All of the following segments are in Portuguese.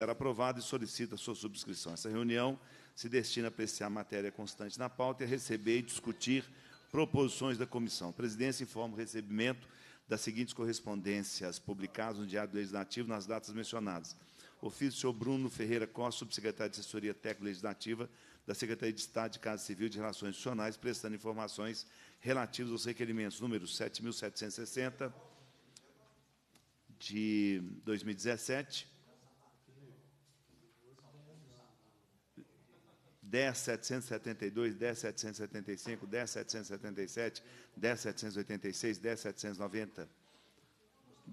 Era aprovado e solicito a sua subscrição. Essa reunião se destina a apreciar matéria constante na pauta e a receber e discutir proposições da comissão. A presidência informa o recebimento das seguintes correspondências publicadas no Diário Legislativo nas datas mencionadas. Ofício do Bruno Ferreira Costa, subsecretário de Assessoria Técnico-Legislativa da Secretaria de Estado de Casa Civil de Relações Institucionais, prestando informações relativas aos requerimentos número 7.760 de 2017, 10772, 10775, 10777, 10786, 10790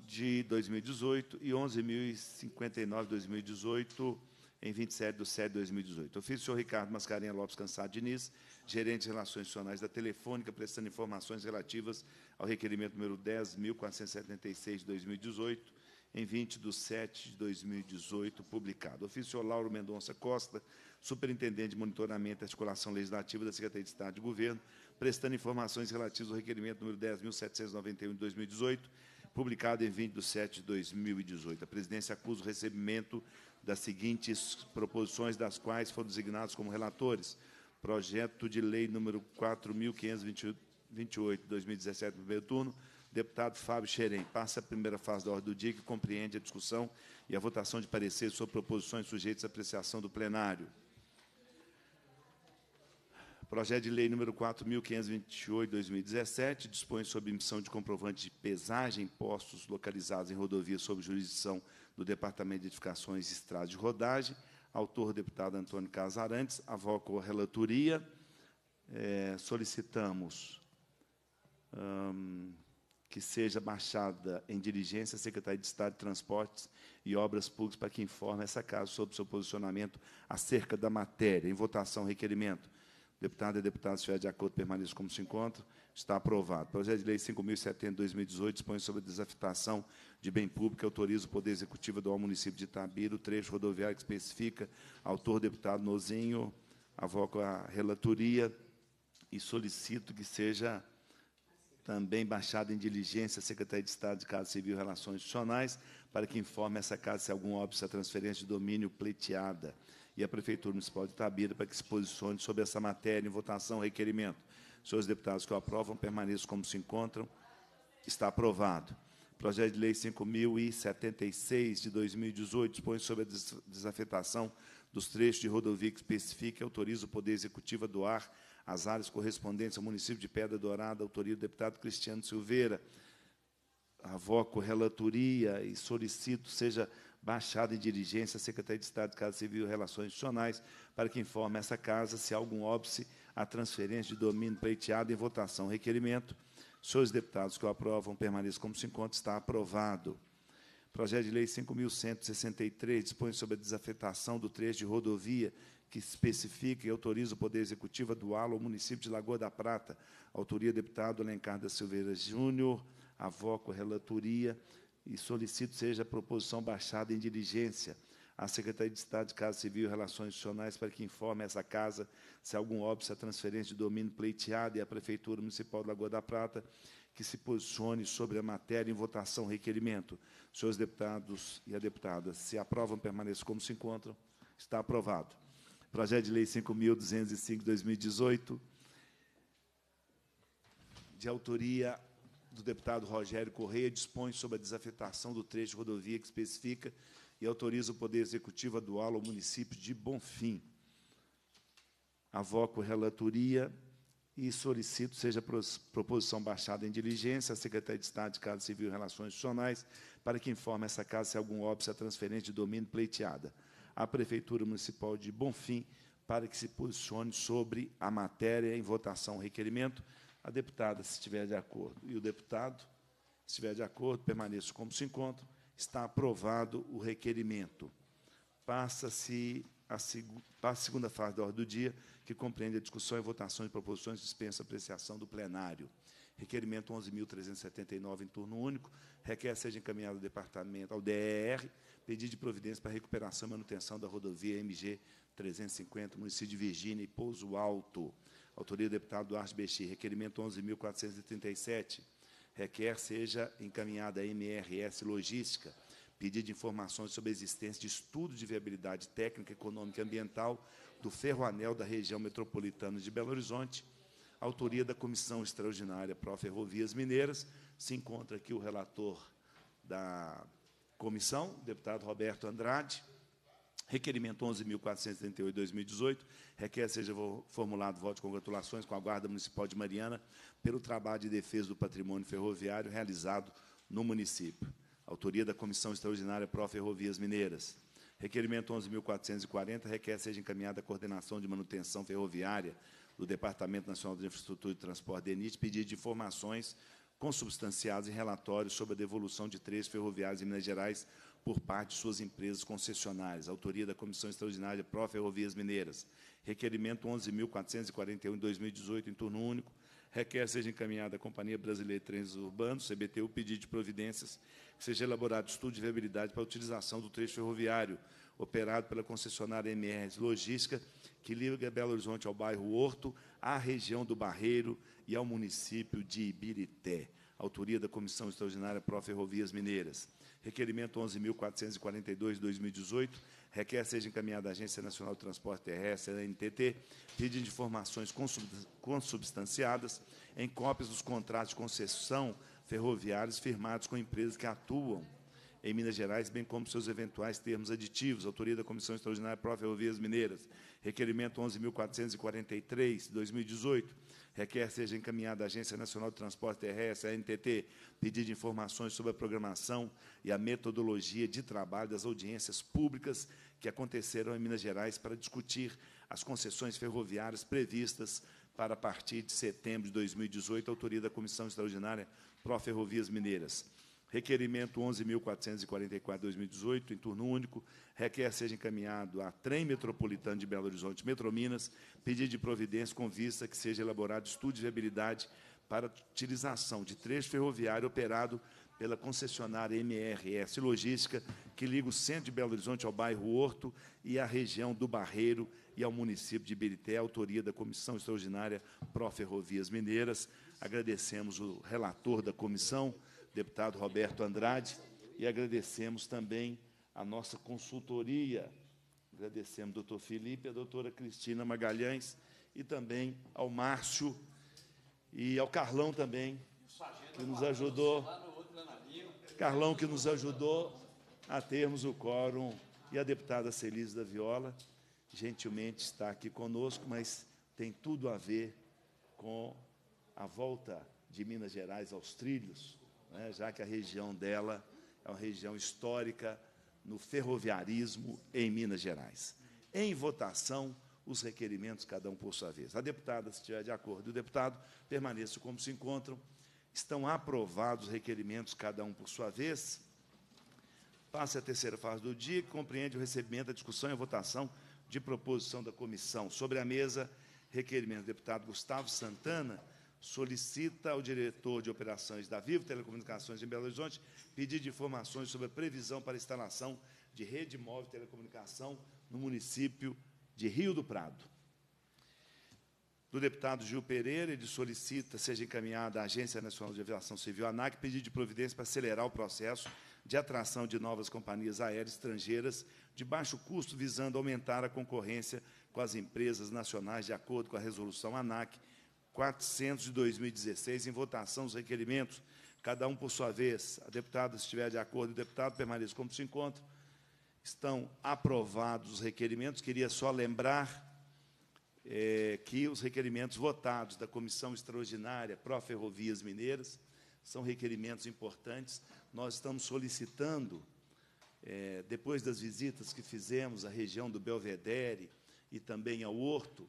de 2018 e 11.059 de 2018 em 27 de 7 de 2018. Ofício fiz senhor Ricardo Mascarenha Lopes Cansado Diniz, gerente de Relações funcionais da Telefônica, prestando informações relativas ao requerimento número 10.476 de 2018, em 20 de 7 de 2018, publicado. Ofício Lauro Mendonça Costa, Superintendente de Monitoramento e Articulação Legislativa da Secretaria de Estado de Governo, prestando informações relativas ao requerimento número 10.791 de 2018, publicado em 20 de 7 de 2018. A presidência acusa o recebimento das seguintes proposições, das quais foram designados como relatores. Projeto de Lei número 4.528, 2017, primeiro turno, Deputado Fábio Xerém, passa a primeira fase da ordem do dia, que compreende a discussão e a votação de pareceres sobre proposições sujeitas à apreciação do plenário. Projeto de Lei número 4.528-2017 dispõe sobre emissão de comprovante de pesagem postos localizados em rodovias sob jurisdição do Departamento de Edificações e Estradas de Rodagem. Autor, deputado Antônio Casarantes, avoco a relatoria. É, solicitamos hum, que seja baixada em diligência a Secretaria de Estado de Transportes e Obras Públicas para que informe essa casa sobre o seu posicionamento acerca da matéria. Em votação, requerimento. Deputada e deputado, se estiver de acordo, permaneça como se encontra. Está aprovado. Projeto de Lei 5.070-2018 dispõe sobre a desafetação de bem público e autoriza o Poder Executivo do município de Itabira, o trecho rodoviário que especifica, autor deputado Nozinho, avoco a relatoria e solicito que seja também baixado em diligência à Secretaria de Estado de Casa Civil e Relações Institucionais, para que informe essa casa se algum óbvio à transferência de domínio pleiteada. E a Prefeitura Municipal de Itabira para que se posicione sobre essa matéria em votação requerimento. Senhores deputados que o aprovam, permaneçam como se encontram. Está aprovado. Projeto de Lei 5.076, de 2018, dispõe sobre a desafetação dos trechos de rodovia que especifica e autoriza o Poder Executivo a doar as áreas correspondentes ao município de Pedra Dourada, autoria do deputado Cristiano Silveira. Avoco relatoria e solicito seja baixada em diligência à Secretaria de Estado de Casa Civil e Relações Institucionais para que informe essa casa se há algum óbice à transferência de domínio pleiteado em votação. Requerimento. Senhores deputados que o aprovam, permaneçam como se encontra. Está aprovado. Projeto de Lei 5.163 dispõe sobre a desafetação do trecho de rodovia que especifica e autoriza o Poder Executivo a doá-lo ao município de Lagoa da Prata. Autoria, deputado Alencar da Silveira Júnior, avoco a relatoria e solicito seja a proposição baixada em diligência à Secretaria de Estado de Casa Civil e Relações Institucionais para que informe essa casa se algum óbvio a transferência de domínio pleiteada e à Prefeitura Municipal de Lagoa da Prata que se posicione sobre a matéria em votação requerimento. Senhores deputados e a deputada, se aprovam, permaneçam como se encontram. Está aprovado. Projeto de Lei 5.205, 2018, de autoria do deputado Rogério Correia, dispõe sobre a desafetação do trecho de rodovia que especifica e autoriza o Poder Executivo a doá-lo ao município de Bonfim. Avoco relatoria e solicito seja proposição baixada em diligência à Secretaria de Estado de Casa Civil e Relações Institucionais para que informe essa casa se algum óbvio a transferência de domínio pleiteada à Prefeitura Municipal de Bonfim para que se posicione sobre a matéria em votação requerimento. A deputada, se estiver de acordo, e o deputado, se estiver de acordo, permaneça como se encontra. Está aprovado o requerimento. Passa-se para a segunda fase da ordem do dia, que compreende a discussão e votação de proposições dispensa apreciação do plenário. Requerimento 11.379, em turno único, requer seja encaminhado ao departamento, ao DER, pedido de providência para recuperação e manutenção da rodovia MG 350, município de Virgínia e Pouso Alto. Autoria do deputado Duarte Bexi. Requerimento 11.437, requer seja encaminhada a MRS Logística, pedido de informações sobre a existência de estudo de viabilidade técnica, econômica e ambiental do ferroanel da região metropolitana de Belo Horizonte. autoria da Comissão Extraordinária Pro Ferrovias Mineiras. Se encontra aqui o relator da comissão, deputado Roberto Andrade. Requerimento 11.438 2018 requer seja formulado voto de congratulações com a Guarda Municipal de Mariana pelo trabalho de defesa do patrimônio ferroviário realizado no município. Autoria da Comissão Extraordinária Pro Ferrovias Mineiras. Requerimento 11.440 requer seja encaminhada a coordenação de manutenção ferroviária do Departamento Nacional de Infraestrutura e Transporte, DENIT, pedido de informações consubstanciadas em relatórios sobre a devolução de três ferroviários em Minas Gerais por parte de suas empresas concessionárias. Autoria da Comissão Extraordinária Pro Ferrovias Mineiras. Requerimento 11.441, 2018, em turno único. Requer seja encaminhada à Companhia Brasileira de Trens Urbanos, CBTU, pedido de providências que seja elaborado estudo de viabilidade para a utilização do trecho ferroviário operado pela concessionária MRS Logística, que liga Belo Horizonte ao bairro Horto, à região do Barreiro e ao município de Ibirité. Autoria da Comissão Extraordinária Pró Ferrovias Mineiras. Requerimento 11.442 2018. Requer seja encaminhada à Agência Nacional de Transporte Terrestre, ANTT, pedindo de informações consubstanciadas em cópias dos contratos de concessão ferroviários firmados com empresas que atuam em Minas Gerais, bem como seus eventuais termos aditivos. Autoria da Comissão Extraordinária Pró Ferrovias Mineiras. Requerimento 11.443, 2018. Requer seja encaminhada à Agência Nacional de Transporte Terrestre, a NTT, pedido de informações sobre a programação e a metodologia de trabalho das audiências públicas que aconteceram em Minas Gerais para discutir as concessões ferroviárias previstas para a partir de setembro de 2018, autoria da Comissão Extraordinária Pro ferrovias Mineiras. Requerimento 11.444-2018, em turno único, requer seja encaminhado a trem metropolitano de Belo Horizonte, Metrominas, pedido de providência com vista que seja elaborado estudo de viabilidade para utilização de trecho ferroviário operado pela concessionária MRS Logística, que liga o centro de Belo Horizonte ao bairro Horto e à região do Barreiro e ao município de Ibirité, autoria da Comissão Extraordinária Pro Ferrovias Mineiras. Agradecemos o relator da comissão, deputado Roberto Andrade, e agradecemos também a nossa consultoria. Agradecemos ao doutor Felipe, à doutora Cristina Magalhães e também ao Márcio e ao Carlão também, que nos ajudou. Carlão que nos ajudou a termos o quórum e a deputada Celise da Viola gentilmente está aqui conosco, mas tem tudo a ver com a volta de Minas Gerais aos trilhos, né, já que a região dela é uma região histórica no ferroviarismo em Minas Gerais. Em votação, os requerimentos, cada um por sua vez. A deputada, se estiver de acordo, e o deputado permaneçam como se encontram. Estão aprovados os requerimentos, cada um por sua vez. Passa a terceira fase do dia, que compreende o recebimento, a discussão e a votação de proposição da comissão. Sobre a mesa, requerimento do deputado Gustavo Santana solicita ao diretor de operações da Vivo Telecomunicações em Belo Horizonte pedir de informações sobre a previsão para a instalação de rede móvel de telecomunicação no município de Rio do Prado do deputado Gil Pereira, ele solicita seja encaminhada à Agência Nacional de Aviação Civil, ANAC, pedido de providência para acelerar o processo de atração de novas companhias aéreas estrangeiras de baixo custo, visando aumentar a concorrência com as empresas nacionais, de acordo com a resolução ANAC 400 de 2016, em votação os requerimentos, cada um por sua vez. A deputada, se estiver de acordo, o deputado permaneça como se encontra. Estão aprovados os requerimentos. Queria só lembrar é, que os requerimentos votados da Comissão Extraordinária Pró-Ferrovias Mineiras são requerimentos importantes. Nós estamos solicitando, é, depois das visitas que fizemos à região do Belvedere e também ao Horto,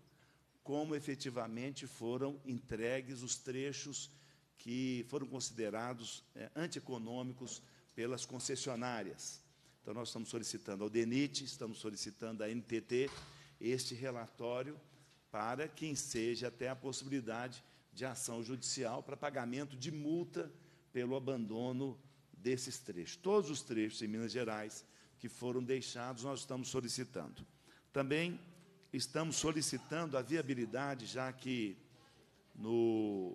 como efetivamente foram entregues os trechos que foram considerados é, antieconômicos pelas concessionárias. Então, nós estamos solicitando ao DENIT, estamos solicitando à NTT este relatório para que seja até a possibilidade de ação judicial para pagamento de multa pelo abandono desses trechos. Todos os trechos em Minas Gerais que foram deixados, nós estamos solicitando. Também estamos solicitando a viabilidade, já que no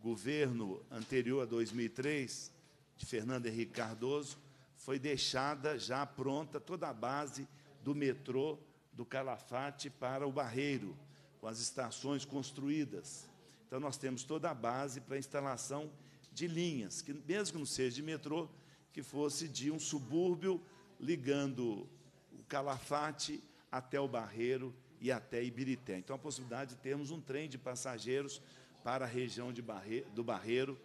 governo anterior a 2003, de Fernando Henrique Cardoso, foi deixada já pronta toda a base do metrô do Calafate para o Barreiro com as estações construídas. Então, nós temos toda a base para a instalação de linhas, que mesmo que não seja de metrô, que fosse de um subúrbio ligando o Calafate até o Barreiro e até Ibirité. Então, a possibilidade de termos um trem de passageiros para a região Barre... do Barreiro,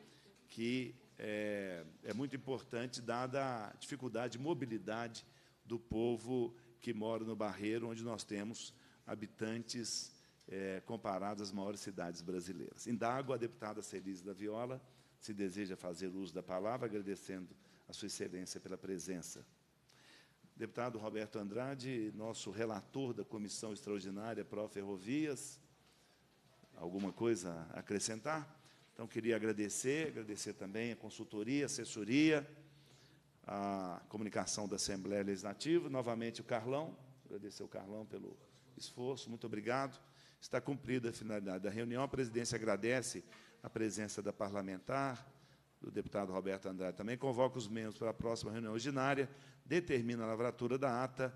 que é, é, muito importante, dada a dificuldade de mobilidade do povo que mora no Barreiro, onde nós temos habitantes é, comparado às maiores cidades brasileiras. Indago a deputada Celise da Viola se deseja fazer uso da palavra, agradecendo a sua excelência pela presença. Deputado Roberto Andrade, nosso relator da Comissão Extraordinária Pro Ferrovias, alguma coisa a acrescentar? Então, queria agradecer, agradecer também a consultoria, a assessoria, a comunicação da Assembleia Legislativa, novamente o Carlão, agradecer o Carlão pelo esforço, muito obrigado. Está cumprida a finalidade da reunião. A presidência agradece a presença da parlamentar, do deputado Roberto Andrade também. Convoca os membros para a próxima reunião ordinária, determina a lavratura da ata.